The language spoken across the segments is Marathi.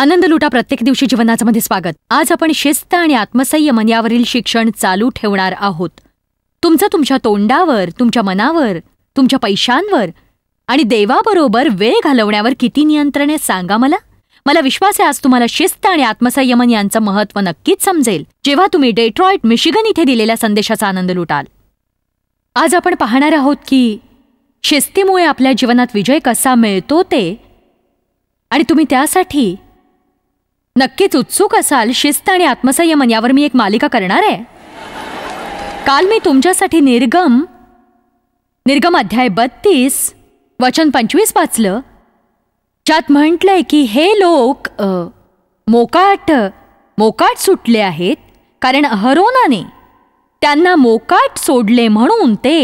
आनंद लुटा प्रत्येक दिवशी जीवनाचं स्वागत आज आपण शिस्त आणि आत्मसंयमन यावरील शिक्षण चालू ठेवणार आहोत तुमचं तुमच्या तोंडावर तुमच्या मनावर तुमच्या पैशांवर आणि देवाबरोबर वेळ घालवण्यावर किती नियंत्रण आहे सांगा मला मला विश्वास आहे आज तुम्हाला शिस्त आणि आत्मसंयमन यांचं महत्त्व नक्कीच समजेल जेव्हा तुम्ही डेट्रॉइट मिशिगन इथे दिलेल्या संदेशाचा आनंद लुटाल आज आपण पाहणार आहोत की शिस्तीमुळे आपल्या जीवनात विजय कसा मिळतो ते आणि तुम्ही त्यासाठी नक्कीच उत्सुक असाल शिस्त आणि आत्मसंयमन यावर मी एक मालिका करणार आहे काल मी तुमच्यासाठी निर्गम निर्गम अध्याय बत्तीस वचन पंचवीस वाचलं ज्यात म्हटलंय की हे लोक मोकाट मोकाट सुटले आहेत कारण अहरोनाने त्यांना मोकाट सोडले म्हणून ते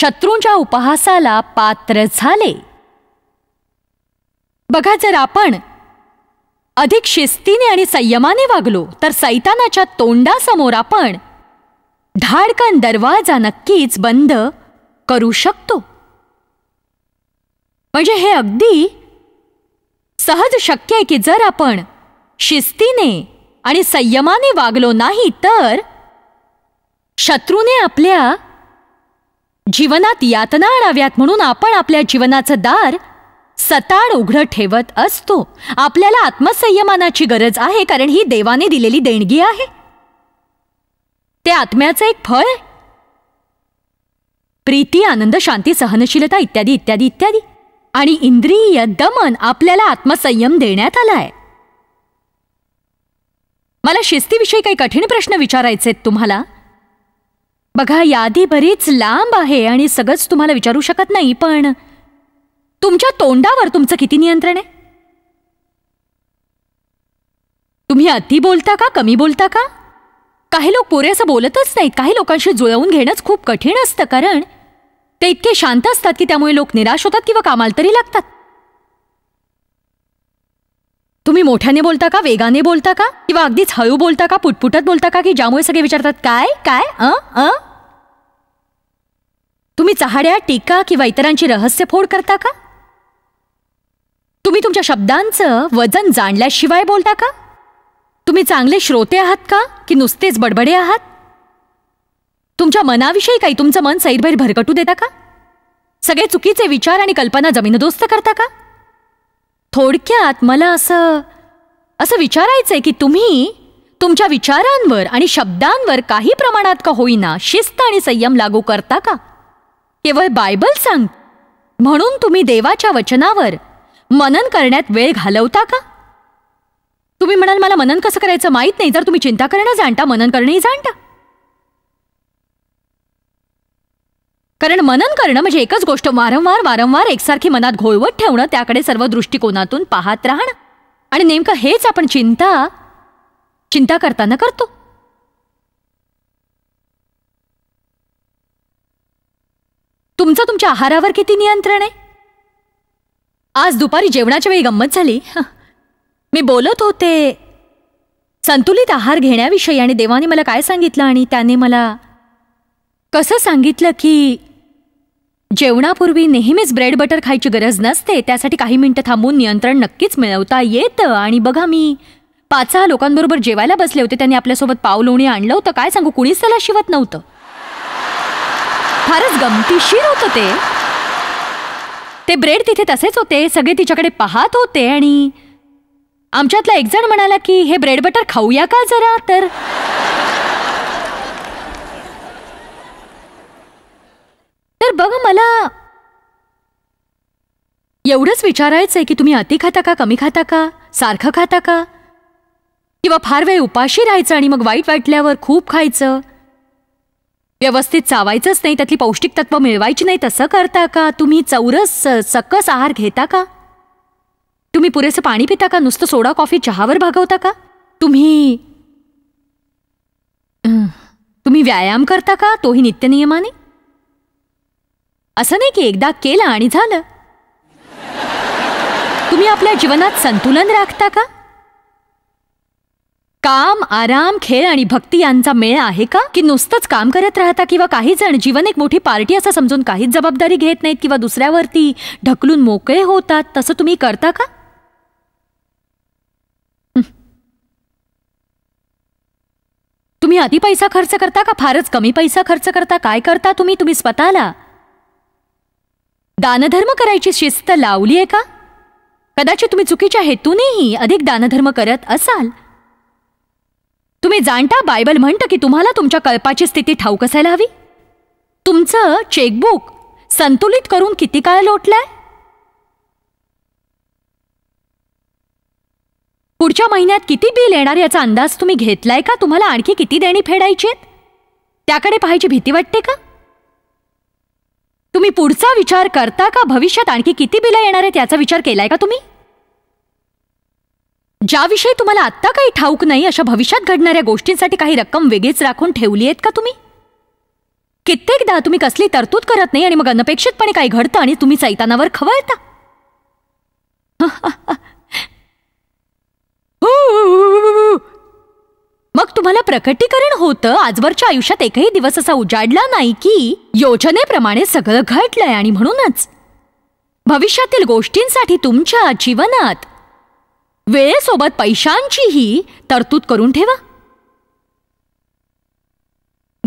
शत्रूंच्या उपहासाला पात्र झाले बघा जर आपण अधिक शिस्तीने आणि संयमाने वागलो तर सैतानाच्या तोंडासमोर आपण धाडकन दरवाजा नक्कीच बंद करू शकतो म्हणजे हे अगदी सहज शक्य आहे की जर आपण शिस्तीने आणि संयमाने वागलो नाही तर शत्रूने आपल्या जीवनात यातना आणाव्यात म्हणून आपण आपल्या जीवनाचं दार सताड उघडं ठेवत असतो आपल्याला आत्मसंयमानाची गरज आहे कारण ही देवाने दिलेली देणगी आहे ते आत्म्याचं एक फळ आहे प्रीती आनंद शांती सहनशीलता इत्यादी इत्यादी इत्यादी आणि इंद्रिय दमन आपल्याला आत्मसंयम देण्यात आलाय आहे मला शिस्तीविषयी काही कठीण प्रश्न विचारायचे तुम्हाला बघा यादी बरीच लांब आहे आणि सगळंच तुम्हाला विचारू शकत नाही पण तुमच्या तोंडावर तुमचं किती नियंत्रण आहे तुम्ही अति बोलता का कमी बोलता का काही लोक असं बोलतच नाहीत काही लोकांशी जुळवून घेणंच खूप कठीण असतं कारण ते इतके शांत असतात की त्यामुळे लोक निराश होतात किंवा कामाला तरी लागतात तुम्ही मोठ्याने बोलता का वेगाने बोलता का किंवा अगदीच हळू बोलता का पुटपुटत बोलता का की ज्यामुळे सगळे विचारतात काय काय अ अ तुम्ही चहाड्या टीका किंवा इतरांची रहस्य फोड करता का तुम्ही तुमच्या शब्दांचं वजन जाणल्याशिवाय बोलता का तुम्ही चांगले श्रोते आहात का की नुसतेच बडबडे आहात तुमच्या मनाविषयी काही तुमचं मन सैरभैर भरकटू देता का सगळे चुकीचे विचार आणि कल्पना जमीनदोस्त करता का थोडक्यात मला असं असं विचारायचंय की तुम्ही तुमच्या विचारांवर आणि शब्दांवर काही प्रमाणात का होईना शिस्त आणि संयम लागू करता का केवळ बायबल सांग म्हणून तुम्ही देवाच्या वचनावर मनन करण्यात वेळ घालवता का तुम्ही म्हणाल मला मनन कसं करायचं माहीत नाही जर तुम्ही चिंता करणं जाणता मनन करणंही जाणता कारण मनन करणं म्हणजे एकच गोष्ट वारंवार वारंवार एकसारखी मनात घोळवत ठेवणं त्याकडे सर्व दृष्टिकोनातून पाहत राहणं आणि नेमकं हेच आपण चिंता चिंता करताना करतो तुमचं तुमच्या आहारावर किती नियंत्रण आहे आज दुपारी जेवणाच्या वेळी गंमत झाली मी बोलत होते संतुलित आहार घेण्याविषयी आणि देवाने मला काय सांगितलं आणि त्याने मला कसं सांगितलं की जेवणापूर्वी नेहमीच ब्रेड बटर खायची गरज नसते त्यासाठी काही मिनटं थांबून नियंत्रण नक्कीच मिळवता येतं आणि बघा मी पाच सहा लोकांबरोबर जेवायला बसले होते त्यांनी आपल्यासोबत पाव आणलं होतं काय सांगू कुणीच त्याला शिवत नव्हतं फारच गमतीशीर होतं ते ते ब्रेड तिथे तसेच होते सगळे तिच्याकडे पाहत होते आणि आमच्यातला एक जण म्हणाला की हे ब्रेड बटर खाऊया का जरा तर तर बघ मला एवढंच विचारायचंय की तुम्ही अति खाता का कमी खाता का सारखं खाता का किंवा फार वेळ उपाशी राहायचं आणि मग वाईट वाटल्यावर खूप खायचं व्यवस्थित चावायचंच नाही त्यातली पौष्टिक तत्व मिळवायची नाही तसं करता का तुम्ही चौरस सकस आहार घेता का तुम्ही पुरेसं पाणी पिता का नुसतं सोडा कॉफी चहावर भागवता का तुम्ही तुम्ही व्यायाम करता का तोही नित्यनियमाने असं नाही की एकदा केलं आणि झालं तुम्ही आपल्या जीवनात संतुलन राखता का काम आराम खेळ आणि भक्ती यांचा मेळ आहे का की नुसतंच काम करत राहता किंवा काही जण जीवन एक मोठी पार्टी असं समजून काहीच जबाबदारी घेत नाहीत किंवा दुसऱ्यावरती ढकलून मोकळे होतात तसं तुम्ही करता का तुम्ही अति पैसा खर्च करता का फारच कमी पैसा खर्च करता काय करता तुम्ही तुम्ही स्वतःला दानधर्म करायची शिस्त लावली आहे का कदाचित तुम्ही चुकीच्या हेतूनेही अधिक दानधर्म करत असाल तुम्ही जाणता बायबल म्हणत की तुम्हाला तुमच्या कळपाची स्थिती ठाऊक असायला हवी तुमचं चेकबुक संतुलित करून किती काळ लोटलंय पुढच्या महिन्यात किती बिल येणार याचा अंदाज तुम्ही घेतलाय का तुम्हाला आणखी किती देणी फेडायची त्याकडे पाहायची भीती वाटते का तुम्ही पुढचा विचार करता का भविष्यात आणखी किती बिलं येणार आहेत याचा विचार केलाय का तुम्ही ज्याविषयी तुम्हाला आत्ता काही ठाऊक नाही अशा भविष्यात घडणाऱ्या गोष्टींसाठी काही रक्कम वेगळीच राखून ठेवली आहेत का तुम्ही कित्येकदा तुम्ही कसली तरतूद करत नाही आणि मग अनपेक्षितपणे काही घडतं आणि तुम्ही सैतानावर खवळता मग तुम्हाला प्रकटीकरण होतं आजवरच्या आयुष्यात एकही दिवस असा उजाडला नाही की योजनेप्रमाणे सगळं घडलंय आणि म्हणूनच भविष्यातील गोष्टींसाठी तुमच्या जीवनात वेळेसोबत पैशांचीही तरतूद करून ठेवा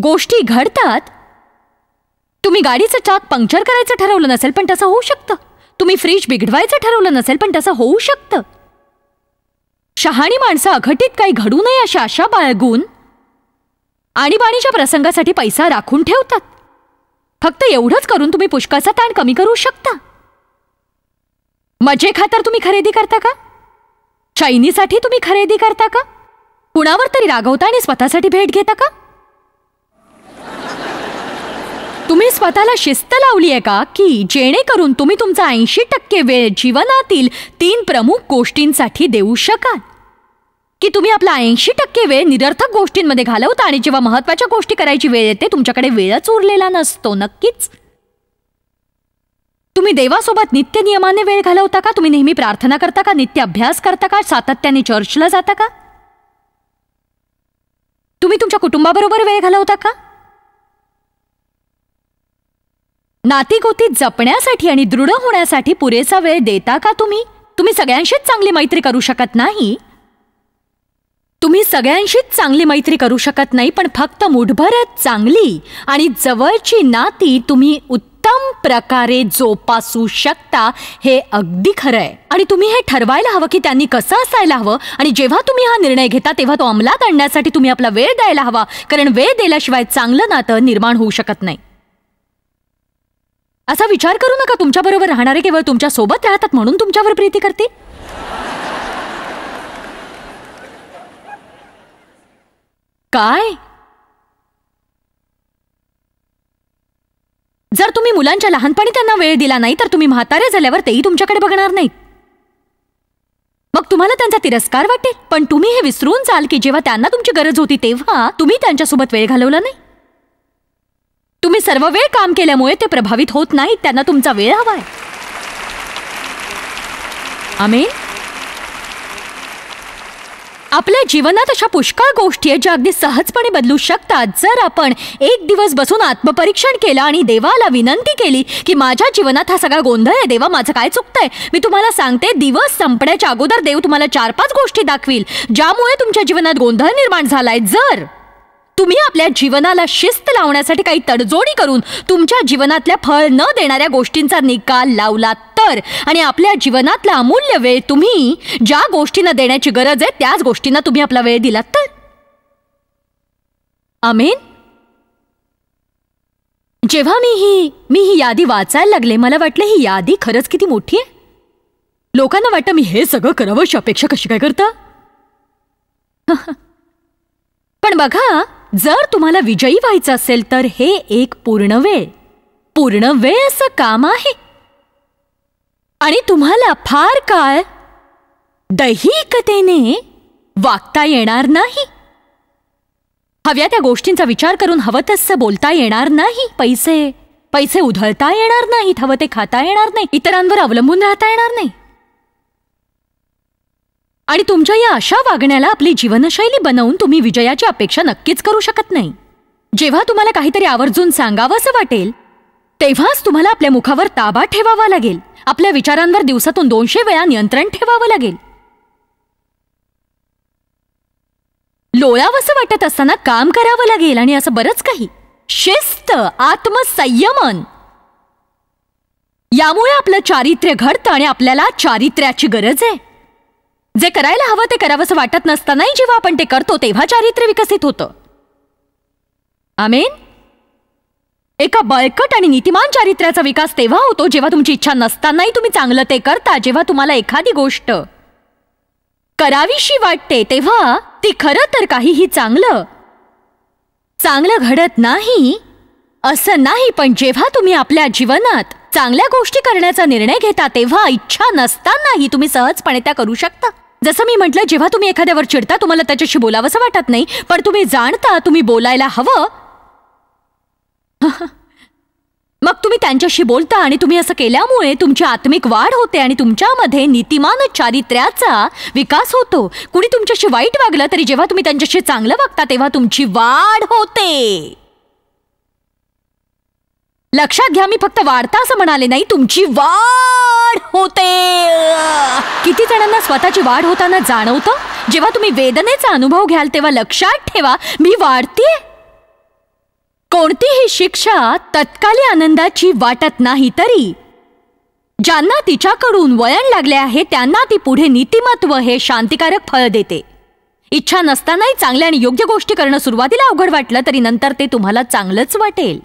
गोष्टी घडतात तुम्ही गाडीचं चाक पंक्चर करायचं ठरवलं नसेल पण तसं होऊ शकतं तुम्ही फ्रीज बिघडवायचं ठरवलं नसेल पण तसं होऊ शकतं शहाणी माणसं अघटित काही घडू नये अशा आशा बाळगून आणीबाणीच्या प्रसंगासाठी पैसा राखून ठेवतात फक्त एवढंच करून तुम्ही पुष्काचा ताण कमी करू शकता मजे खातर तुम्ही खरेदी करता का शैनीसाठी तुम्ही खरेदी करता का कुणावर तरी रागवता आणि स्वतःसाठी भेट घेता का तुम्ही स्वतःला शिस्त लावली आहे का की जेणेकरून तुम्ही तुमचा ऐंशी टक्के वेळ जीवनातील तीन प्रमुख गोष्टींसाठी देऊ शकाल की तुम्ही आपला ऐंशी टक्के वेळ निरर्थक गोष्टींमध्ये घालवता आणि जेव्हा महत्त्वाच्या गोष्टी करायची वेळ येते तुमच्याकडे वेळच उरलेला नसतो नक्कीच तुम्ही देवासोबत नित्य नियमाने वेळ घालवता का तुम्ही नेहमी प्रार्थना करता का नित्य अभ्यास करता का सातत्याने चर्चला जाता का तुम्ही तुमच्या कुटुंबाबरोबर वेळ घालवता का नातीगोती जपण्यासाठी आणि दृढ होण्यासाठी पुरेसा वेळ देता का तुम्ही तुम्ही सगळ्यांशीच चांगली मैत्री करू शकत नाही तुम्ही सगळ्यांशीच चांगली मैत्री करू शकत नाही पण फक्त मुठभरच चांगली आणि जवळची नाती तुम्ही उत्तम प्रकारे जोपासू शकता हे अगदी खरं आहे आणि तुम्ही हे ठरवायला हवं की त्यांनी कसं असायला हवं आणि जेव्हा तुम्ही हा निर्णय घेता तेव्हा तो अंमलात आणण्यासाठी तुम्ही आपला वेळ द्यायला हवा कारण वेळ दिल्याशिवाय चांगलं नातं निर्माण होऊ शकत नाही असा विचार करू नका तुमच्याबरोबर राहणारे केवळ तुमच्या सोबत राहतात म्हणून तुमच्यावर प्रीती करते काय जर तुम्ही मुलांच्या लहानपणी त्यांना वेळ दिला नाही तर तुम्ही म्हातारे झाल्यावर तेही तुमच्याकडे बघणार नाहीत मग तुम्हाला त्यांचा तिरस्कार वाटेल पण तुम्ही हे विसरून जाल की जेव्हा त्यांना तुमची गरज होती तेव्हा तुम्ही त्यांच्यासोबत वेळ घालवला नाही तुम्ही सर्व वेळ काम केल्यामुळे ते प्रभावित होत नाहीत त्यांना तुमचा वेळ हवाय आमेन आपल्या जीवनात अशा पुष्कळ गोष्टी आहेत ज्या अगदी सहजपणे बदलू शकतात जर आपण एक दिवस बसून आत्मपरीक्षण केलं आणि देवाला विनंती केली की माझ्या जीवनात हा सगळा गोंधळ आहे देवा माझं काय चुकतंय मी तुम्हाला सांगते दिवस संपण्याच्या अगोदर देव तुम्हाला चार पाच गोष्टी दाखवील ज्यामुळे तुमच्या जीवनात गोंधळ निर्माण झालाय जर तुम्ही आपल्या जीवनाला शिस्त लावण्यासाठी काही तडजोडी करून तुमच्या जीवनातल्या फळ न देणाऱ्या गोष्टींचा निकाल लावलात आणि आपल्या जीवनातला अमूल्य वेळ तुम्ही ज्या गोष्टींना देण्याची गरज आहे त्याच गोष्टींना तुम्ही आपला वेळ दिलात तर आमेन जेव्हा मी ही मी ही यादी वाचायला लागले मला वाटलं ही यादी खरंच किती मोठी आहे लोकांना वाटतं मी हे सगळं करावं अशी अपेक्षा कशी काय करता पण बघा जर तुम्हाला विजयी व्हायचं असेल तर हे एक पूर्ण वेळ पूर्ण वेळ असं काम आहे आणि तुम्हाला फार काळ दैहिकतेने वागता येणार नाही हव्या त्या गोष्टींचा विचार करून हवं तसं बोलता येणार नाही पैसे पैसे उधळता येणार नाहीत हवं ते खाता येणार नाही इतरांवर अवलंबून राहता येणार नाही आणि तुमच्या या अशा वागण्याला आपली जीवनशैली बनवून तुम्ही विजयाची अपेक्षा नक्कीच करू शकत नाही जेव्हा तुम्हाला काहीतरी आवर्जून सांगावं असं वाटेल तेव्हाच तुम्हाला आपल्या मुखावर ताबा ठेवावा लागेल आपल्या विचारांवर दिवसातून दोनशे वेळा नियंत्रण ठेवावं लागेल लोळावंसं वाटत असताना काम करावं लागेल आणि असं बरंच काही शिस्त आत्मसंयमन यामुळे आपलं चारित्र्य घडतं आणि आपल्याला चारित्र्याची गरज आहे जे करायला हवं ते असं वाटत नसतानाही जेव्हा आपण ते करतो तेव्हा चारित्र्य विकसित होतं आमेन एका बळकट आणि नीतिमान चारित्र्याचा विकास तेव्हा होतो जेव्हा तुमची इच्छा नसतानाही तुम्ही चांगलं ते करता जेव्हा तुम्हाला एखादी गोष्ट करावीशी वाटते तेव्हा ती खरं तर काहीही चांगलं चांगलं घडत नाही असं नाही पण जेव्हा तुम्ही आपल्या जीवनात चांगल्या गोष्टी करण्याचा निर्णय घेता तेव्हा इच्छा नसतानाही तुम्ही सहजपणे त्या करू शकता जसं मी म्हटलं जेव्हा तुम्ही एखाद्यावर चिडता तुम्हाला त्याच्याशी बोलावंसं वाटत नाही पण तुम्ही जाणता तुम्ही बोलायला हवं मग तुम्ही त्यांच्याशी बोलता आणि तुम्ही असं केल्यामुळे तुमची आत्मिक वाढ होते आणि तुमच्यामध्ये नीतिमान चारित्र्याचा विकास होतो कुणी तुमच्याशी वाईट वागलं तरी जेव्हा तुम्ही त्यांच्याशी चांगलं वागता तेव्हा तुमची वाढ होते लक्षात घ्या मी फक्त वाढता असं म्हणाले नाही तुमची वाढ होते किती जणांना स्वतःची वाढ होताना जाणवतं जेव्हा तुम्ही वेदनेचा अनुभव घ्याल तेव्हा लक्षात ठेवा मी वाढते कोणतीही शिक्षा तत्काली आनंदाची वाटत नाही तरी ज्यांना तिच्याकडून वळण लागले आहे त्यांना ती पुढे नीतिमत्व हे शांतिकारक फळ देते इच्छा नसतानाही चांगल्या आणि योग्य गोष्टी करणं सुरुवातीला अवघड वाटलं तरी नंतर ते तुम्हाला चांगलंच वाटेल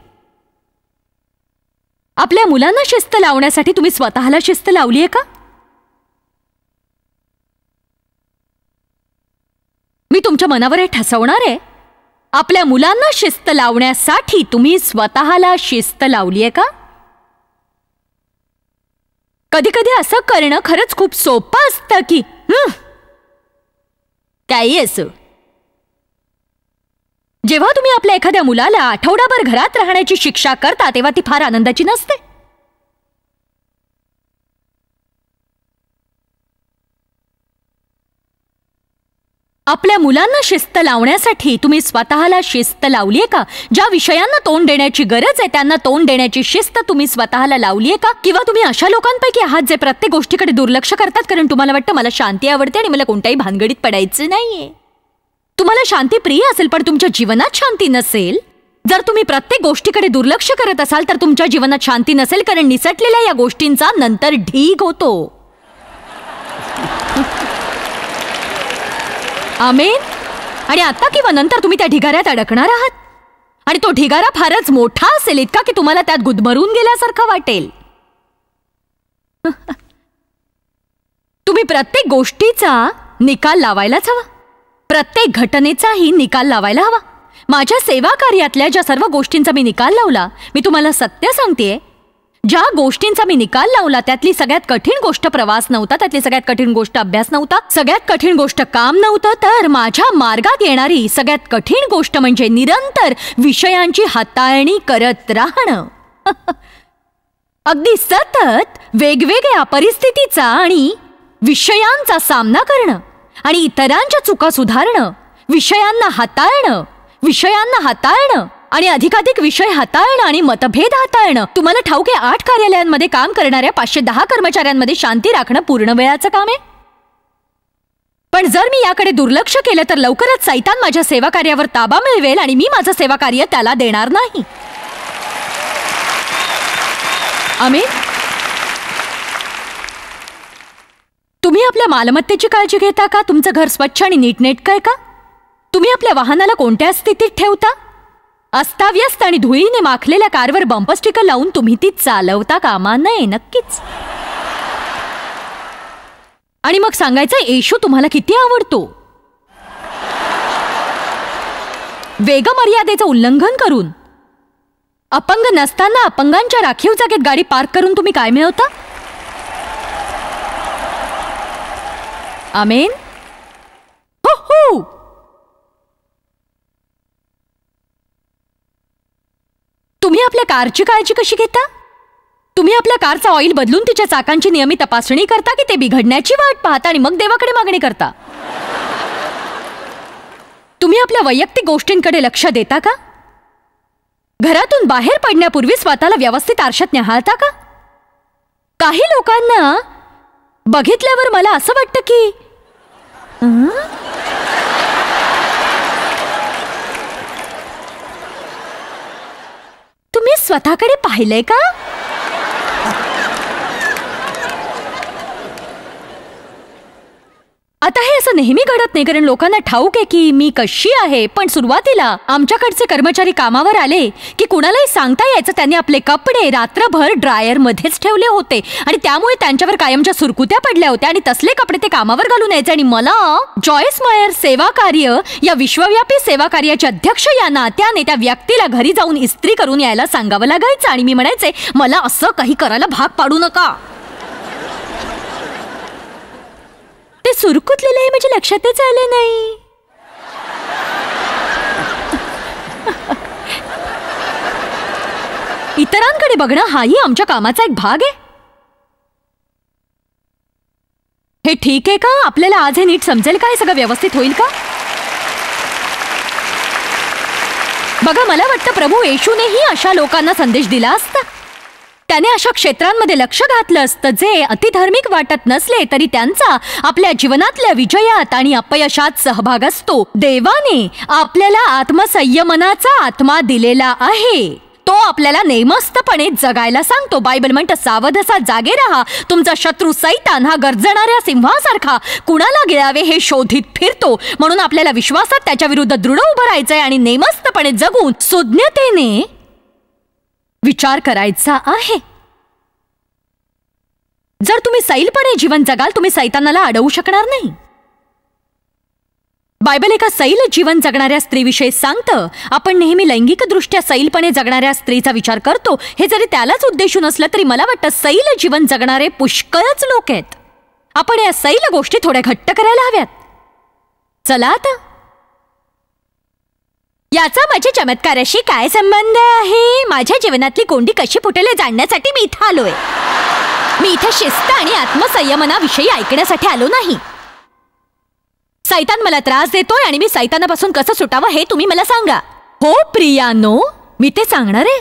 आपल्या मुलांना शिस्त लावण्यासाठी तुम्ही स्वतःला शिस्त लावली आहे का मी तुमच्या मनावर हे ठसवणार आहे आपल्या मुलांना शिस्त लावण्यासाठी तुम्ही स्वतःला शिस्त लावली आहे का कधी कधी असं करणं खरंच खूप सोपं असतं की काही अस जेव्हा तुम्ही आपल्या एखाद्या मुलाला आठवडाभर घरात राहण्याची शिक्षा करता तेव्हा ती फार आनंदाची नसते आपल्या मुलांना शिस्त लावण्यासाठी तुम्ही स्वतःला शिस्त लावली आहे का ज्या विषयांना तोंड देण्याची गरज आहे त्यांना तोंड देण्याची शिस्त तुम्ही स्वतःला लावली आहे का किंवा तुम्ही अशा लोकांपैकी आहात जे प्रत्येक गोष्टीकडे दुर्लक्ष करतात कारण तुम्हाला वाटतं मला शांती आवडते आणि मला कोणत्याही भानगडीत पडायचं नाहीये तुम्हाला शांती प्रिय असेल पण तुमच्या जीवनात शांती नसेल जर तुम्ही प्रत्येक गोष्टीकडे दुर्लक्ष करत असाल तर तुमच्या जीवनात शांती नसेल कारण निसटलेल्या या गोष्टींचा नंतर ढीग होतो आमेन आणि आता किंवा नंतर तुम्ही त्या ढिगाऱ्यात अडकणार आहात आणि तो ढिगारा फारच मोठा असेल इतका की तुम्हाला त्यात गुदमरून गेल्यासारखं वाटेल तुम्ही प्रत्येक गोष्टीचा निकाल लावायलाच हवा प्रत्येक घटनेचाही निकाल लावायला हवा माझ्या सेवा कार्यातल्या ज्या सर्व गोष्टींचा मी निकाल लावला मी तुम्हाला सत्य सांगतेय ज्या गोष्टींचा मी निकाल लावला त्यातली सगळ्यात कठीण गोष्ट प्रवास नव्हता त्यातली सगळ्यात कठीण गोष्ट अभ्यास नव्हता सगळ्यात कठीण गोष्ट काम नव्हतं तर माझ्या मार्गात येणारी सगळ्यात कठीण गोष्ट म्हणजे निरंतर विषयांची हाताळणी करत राहणं अगदी सतत वेगवेगळ्या परिस्थितीचा आणि विषयांचा सामना करणं आणि इतरांच्या चुका सुधारणं विषयांना हाताळणं विषयांना हाताळणं आणि अधिकाधिक विषय हाताळणं आणि मतभेद हाताळणं तुम्हाला ठाऊक आहे आठ कार्यालयांमध्ये काम करणाऱ्या पाचशे दहा कर्मचाऱ्यांमध्ये शांती राखणं पूर्ण वेळाचं काम आहे पण जर मी याकडे दुर्लक्ष केलं तर लवकरच सैतान माझ्या सेवा कार्यावर ताबा मिळवेल आणि मी माझं सेवा कार्य त्याला देणार नाही अमित तुम्ही आपल्या मालमत्तेची काळजी घेता का तुमचं घर स्वच्छ आणि नीटनेटकं आहे का तुम्ही आपल्या वाहनाला कोणत्या स्थितीत ठेवता अस्ताव्यस्त आणि धुळीने माखलेल्या कारवर बंपर लावून तुम्ही ती चालवता कामा नये नक्कीच आणि मग सांगायचं येशू तुम्हाला किती आवडतो वेगमर्यादेचं उल्लंघन करून अपंग नसताना अपंगांच्या राखीव जागेत गाडी पार्क करून तुम्ही काय मिळवता आमेन हो हो तुम्ही आपल्या कारची काळजी कशी घेता तुम्ही आपल्या कारचा ऑइल बदलून तिच्या चाकांची नियमित तपासणी करता की ते बिघडण्याची वाट पाहता आणि मग देवाकडे मागणी करता तुम्ही आपल्या वैयक्तिक गोष्टींकडे लक्ष देता का घरातून बाहेर पडण्यापूर्वी स्वतःला व्यवस्थित आरशात न्याहाळता का काही लोकांना बघितल्यावर मला असं वाटतं की तुम्ही स्वतःकडे पाहिलंय का आता हे असं नेहमी घडत नाही कारण लोकांना ठाऊक आहे की मी कशी आहे पण सुरुवातीला आमच्याकडचे कर्मचारी कामावर आले की कुणालाही सांगता यायचं त्यांनी आपले कपडे रात्रभर ड्रायरमध्येच ठेवले होते आणि त्यामुळे त्यांच्यावर कायमच्या सुरकुत्या पडल्या होत्या आणि तसले कपडे ते कामावर घालून यायचे आणि मला जॉयस मायर सेवा कार्य या विश्वव्यापी सेवा कार्याचे अध्यक्ष या नात्याने त्या व्यक्तीला घरी जाऊन इस्त्री करून यायला सांगावं लागायचं आणि मी म्हणायचे मला असं काही करायला भाग पाडू नका ते सुरकुतलेलं आहे म्हणजे लक्षातच आलं नाही इतरांकडे बघणं हाही आमच्या कामाचा एक भाग आहे हे ठीक आहे का आपल्याला आज हे नीट समजेल का हे सगळं व्यवस्थित होईल का बघा मला वाटतं प्रभू येशूनेही अशा लोकांना संदेश दिला असता त्याने अशा क्षेत्रांमध्ये लक्ष घातलं असतं जे अतिधार्मिक वाटत नसले तरी त्यांचा आपल्या जीवनातल्या विजयात आणि अपयशात सहभाग असतो देवाने आपल्याला आत्मसंयमनाचा आत्मा दिलेला आहे तो आपल्याला नेमस्तपणे जगायला सांगतो बायबल म्हणतं सावध असा जागे राहा तुमचा शत्रू सैतान हा गरजणाऱ्या सिंहासारखा कुणाला गिळावे हे शोधित फिरतो म्हणून आपल्याला विश्वासात त्याच्या विरुद्ध दृढ उभं राहायचंय आणि नेमस्तपणे जगून सुज्ञतेने विचार करायचा आहे जर तुम्ही सैलपणे जीवन जगाल तुम्ही सैतानाला अडवू शकणार नाही बायबल एका सैल जीवन जगणाऱ्या स्त्रीविषयी सांगतं आपण नेहमी लैंगिकदृष्ट्या सैलपणे जगणाऱ्या स्त्रीचा विचार करतो हे जरी त्यालाच उद्देशून असलं तरी मला वाटतं सैल जीवन जगणारे पुष्कळच लोक आहेत आपण या सैल गोष्टी थोड्या घट्ट करायला हव्यात चला आता याचा माझ्या चमत्काराशी काय संबंध आहे माझ्या जीवनातली कोंडी कशी फुटेल जाणण्यासाठी मी इथं आलोय मी इथं शिस्त आणि आत्मसंयमनाविषयी ऐकण्यासाठी आलो नाही सैतान मला त्रास देतोय आणि मी सैतानापासून कसं सुटावं हे तुम्ही मला सांगा हो प्रियानो मी ते सांगणार आहे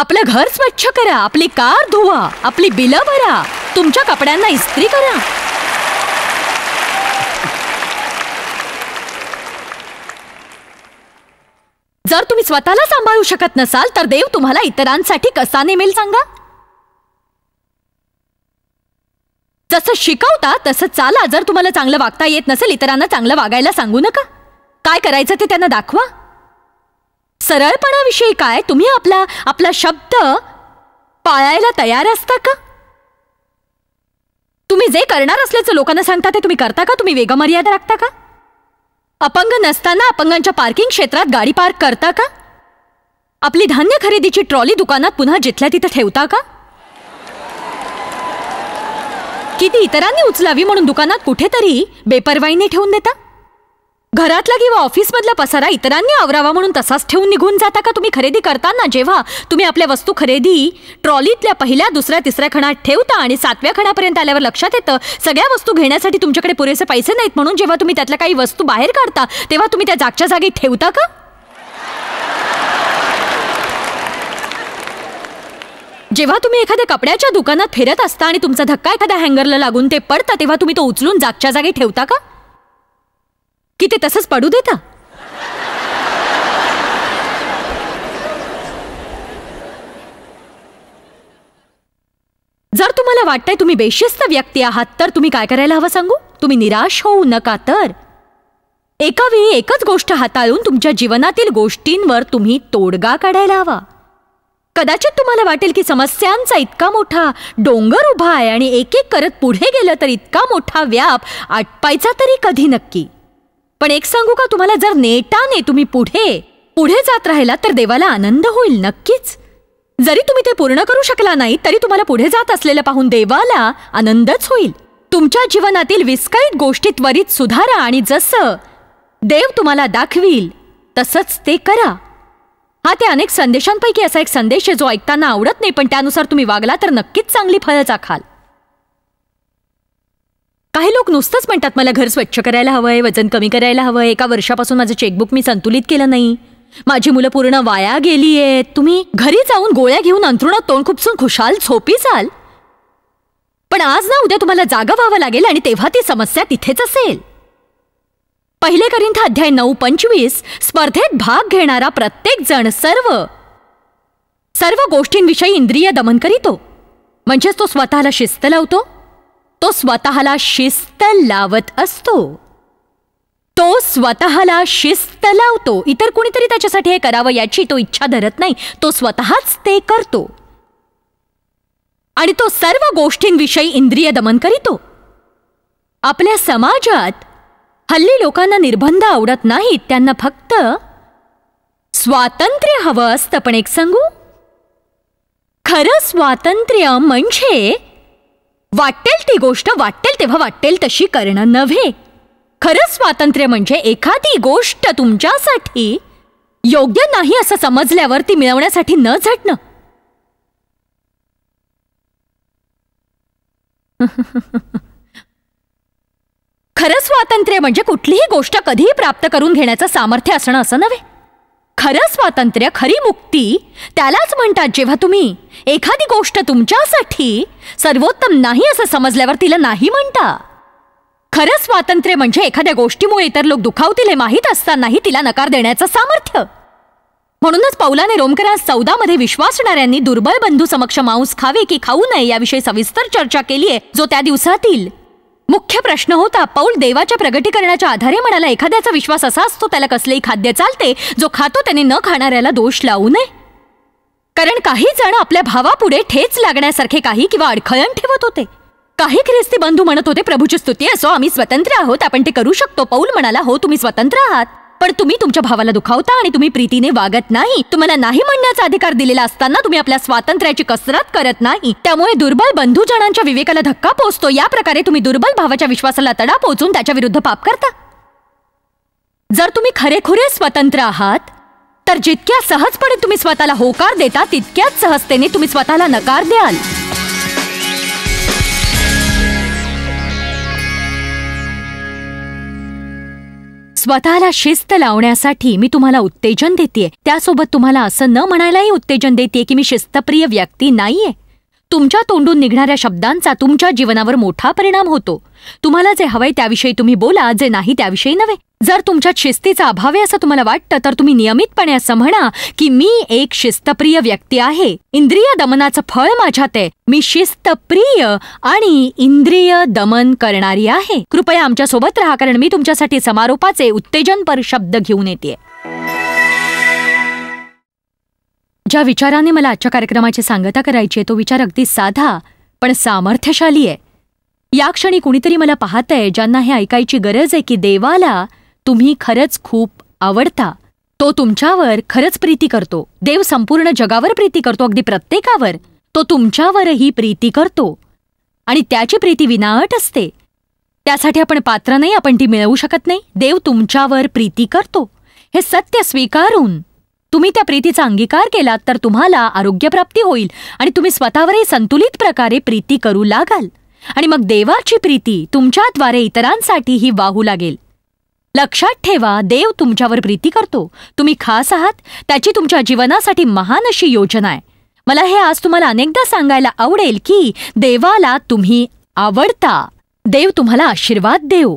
आपलं घर स्वच्छ करा आपली कार धुवा आपली बिलं भरा तुमच्या कपड्यांना इस्त्री करा जर तुम्ही स्वतःला सांभाळू शकत नसाल तर देव तुम्हाला इतरांसाठी कसा नेमेल सांगा जसं शिकवता तसं चाला जर तुम्हाला चांगलं वागता येत नसेल इतरांना चांगलं वागायला सांगू नका काय करायचं ते त्यांना दाखवा सरळपणाविषयी काय तुम्ही आपला आपला शब्द पाळायला तयार असता का तुम्ही जे करणार असल्याचं लोकांना सांगता ते तुम्ही करता का तुम्ही वेगमर्यादा राखता का अपंग नसताना अपंगांच्या पार्किंग क्षेत्रात गाडी पार्क करता का आपली धान्य खरेदीची ट्रॉली दुकानात पुन्हा जिथल्या तिथे ठेवता का किती इतरांनी उचलावी म्हणून दुकानात कुठेतरी बेपरवाईने ठेवून देता घरातला किंवा ऑफिसमधला पसारा इतरांनी आवरावा म्हणून तसाच ठेवून निघून जाता का तुम्ही खरेदी करताना जेव्हा तुम्ही आपल्या वस्तू खरेदी ट्रॉलीतल्या पहिल्या दुसऱ्या तिसऱ्या खणात ठेवता आणि सातव्या खणापर्यंत आल्यावर लक्षात येतं सगळ्या वस्तू घेण्यासाठी तुमच्याकडे पुरेसे पैसे नाहीत म्हणून जेव्हा तुम्ही त्यातल्या काही वस्तू बाहेर काढता तेव्हा तुम्ही त्या जागच्या जागी ठेवता का जेव्हा तुम्ही एखाद्या कपड्याच्या दुकानात फिरत असता आणि तुमचा धक्का एखाद्या हँगरला लागून ते पडता तेव्हा तुम्ही तो उचलून जागच्या जागी ठेवता का की ते तसंच पडू देता जर तुम्हाला वाटतंय तुम्ही बेशिस्त व्यक्ती आहात तर तुम्ही काय करायला हवं सांगू तुम्ही निराश होऊ नका तर एका वेळी एकच गोष्ट हाताळून तुमच्या जीवनातील गोष्टींवर तुम्ही तोडगा काढायला हवा कदाचित तुम्हाला वाटेल की समस्यांचा इतका मोठा डोंगर उभा आहे आणि एक एक करत पुढे गेलं तर इतका मोठा व्याप आटपायचा तरी कधी नक्की पण एक सांगू का तुम्हाला जर नेटाने तुम्ही पुढे पुढे जात राहिला तर देवाला आनंद होईल नक्कीच जरी तुम्ही ते पूर्ण करू शकला नाही तरी तुम्हाला पुढे जात असलेलं पाहून देवाला आनंदच होईल तुमच्या जीवनातील विस्कळीत गोष्टी त्वरित सुधारा आणि जसं देव तुम्हाला दाखवील तसंच ते करा हा त्या अनेक संदेशांपैकी असा एक संदेश आहे जो ऐकताना आवडत नाही पण त्यानुसार तुम्ही वागला तर नक्कीच चांगली फळं चाखाल काही लोक नुसतंच म्हणतात मला घर स्वच्छ करायला हवं आहे वजन कमी करायला आहे एका वर्षापासून माझं चेकबुक मी संतुलित केलं नाही माझी मुलं पूर्ण वाया गेली आहेत तुम्ही घरी जाऊन गोळ्या घेऊन अंथरुणात तोंड खुपसून खुशाल झोपी चाल पण आज ना उद्या तुम्हाला जागा व्हावं लागेल आणि तेव्हा ती समस्या तिथेच असेल पहिले करिंथ अध्याय नऊ पंचवीस स्पर्धेत भाग घेणारा प्रत्येक जण सर्व सर्व गोष्टींविषयी इंद्रिय दमन करीतो म्हणजेच तो स्वतःला शिस्त लावतो तो स्वतःला शिस्त लावत असतो तो स्वतःला शिस्त लावतो इतर कोणीतरी त्याच्यासाठी हे करावं याची तो इच्छा धरत नाही तो स्वतःच ते करतो आणि तो सर्व गोष्टींविषयी इंद्रिय दमन करीतो आपल्या समाजात हल्ली लोकांना निर्बंध आवडत नाहीत त्यांना फक्त स्वातंत्र्य हवं असतं पण एक सांगू खरं स्वातंत्र्य म्हणजे वाटेल ती गोष्ट वाटेल तेव्हा वाटेल तशी करणं नव्हे खरं स्वातंत्र्य म्हणजे एखादी गोष्ट तुमच्यासाठी योग्य नाही असं समजल्यावर ती मिळवण्यासाठी न झटणं खरं स्वातंत्र्य म्हणजे कुठलीही गोष्ट कधीही प्राप्त करून घेण्याचं सामर्थ्य असणं असं नव्हे खरं स्वातंत्र्य खरी मुक्ती त्यालाच म्हणतात जेव्हा तुम्ही एखादी गोष्ट तुमच्यासाठी सर्वोत्तम नाही असं समजल्यावर तिला नाही म्हणता खरं स्वातंत्र्य म्हणजे एखाद्या गोष्टीमुळे इतर लोक दुखावतील हे माहीत असतानाही तिला नकार देण्याचं सामर्थ्य म्हणूनच पौलाने रोमकरास चौदा मध्ये विश्वासणाऱ्यांनी दुर्बळ बंधू समक्ष मांस खावे की खाऊ नये याविषयी सविस्तर चर्चा केली आहे जो त्या दिवसातील मुख्य प्रश्न होता पौल देवाच्या प्रगटीकरणाच्या आधारे म्हणाला एखाद्याचा विश्वास असा असतो त्याला कसलेही खाद्य चालते जो खातो त्याने न खाणाऱ्याला दोष लावू नये कारण काही जण आपल्या भावापुढे ठेच लागण्यासारखे काही किंवा अडखळण ठेवत होते काही ख्रिस्ती बंधू म्हणत होते प्रभूची स्तुती असो आम्ही स्वतंत्र आहोत आपण ते करू शकतो पौल म्हणाला हो तुम्ही स्वतंत्र आहात पण तुम्ही तुमच्या भावाला दुखावता आणि तुम्ही प्रीतीने वागत नाही तुम्हाला नाही म्हणण्याचा अधिकार दिलेला असताना तुम्ही आपल्या स्वातंत्र्याची कसरत करत नाही त्यामुळे दुर्बल बंधूजनांच्या विवेकाला धक्का पोहोचतो या प्रकारे तुम्ही दुर्बल भावाच्या विश्वासाला तडा पोहोचून त्याच्या विरुद्ध पाप करता जर तुम्ही खरेखुरे स्वतंत्र आहात तर जितक्या सहजपणे तुम्ही स्वतःला होकार देता तितक्याच सहजतेने तुम्ही स्वतःला नकार द्याल स्वतःला शिस्त लावण्यासाठी मी तुम्हाला उत्तेजन देते त्यासोबत तुम्हाला असं न म्हणायलाही उत्तेजन देते की मी शिस्तप्रिय व्यक्ती नाहीये तुमच्या तोंडून निघणाऱ्या शब्दांचा तुमच्या जीवनावर मोठा परिणाम होतो तुम्हाला जे हवंय त्याविषयी तुम्ही बोला जे नाही त्याविषयी नव्हे जर तुमच्यात शिस्तीचा अभाव आहे असं तुम्हाला वाटतं तर तुम्ही नियमितपणे असं म्हणा की मी एक शिस्तप्रिय व्यक्ती आहे इंद्रिय दमनाचं फळ माझ्यात आहे मी शिस्तप्रिय आणि इंद्रिय दमन करणारी आहे कृपया आमच्या सोबत राहा कारण मी तुमच्यासाठी समारोपाचे उत्तेजनपर शब्द घेऊन येते ज्या विचाराने मला आजच्या कार्यक्रमाची सांगता करायची आहे तो विचार अगदी साधा पण सामर्थ्यशाली आहे या क्षणी कुणीतरी मला पाहत आहे ज्यांना हे ऐकायची गरज आहे की देवाला तुम्ही खरंच खूप आवडता तो तुमच्यावर खरंच प्रीती करतो देव संपूर्ण जगावर प्रीती करतो अगदी प्रत्येकावर तो तुमच्यावरही प्रीती करतो आणि त्याची प्रीती विनाअट असते त्यासाठी आपण पात्र नाही आपण ती मिळवू शकत नाही देव तुमच्यावर प्रीती करतो हे सत्य स्वीकारून तुम्ही त्या प्रीतीचा अंगीकार केलात तर तुम्हाला आरोग्यप्राप्ती होईल आणि तुम्ही स्वतःवरही संतुलित प्रकारे प्रीती करू लागाल आणि मग देवाची प्रीती तुमच्याद्वारे इतरांसाठीही वाहू लागेल लक्षात ठेवा देव तुमच्यावर प्रीती करतो तुम्ही खास आहात त्याची तुमच्या जीवनासाठी महान अशी योजना आहे मला हे आज तुम्हाला अनेकदा सांगायला आवडेल की देवाला तुम्ही आवडता देव तुम्हाला आशीर्वाद देव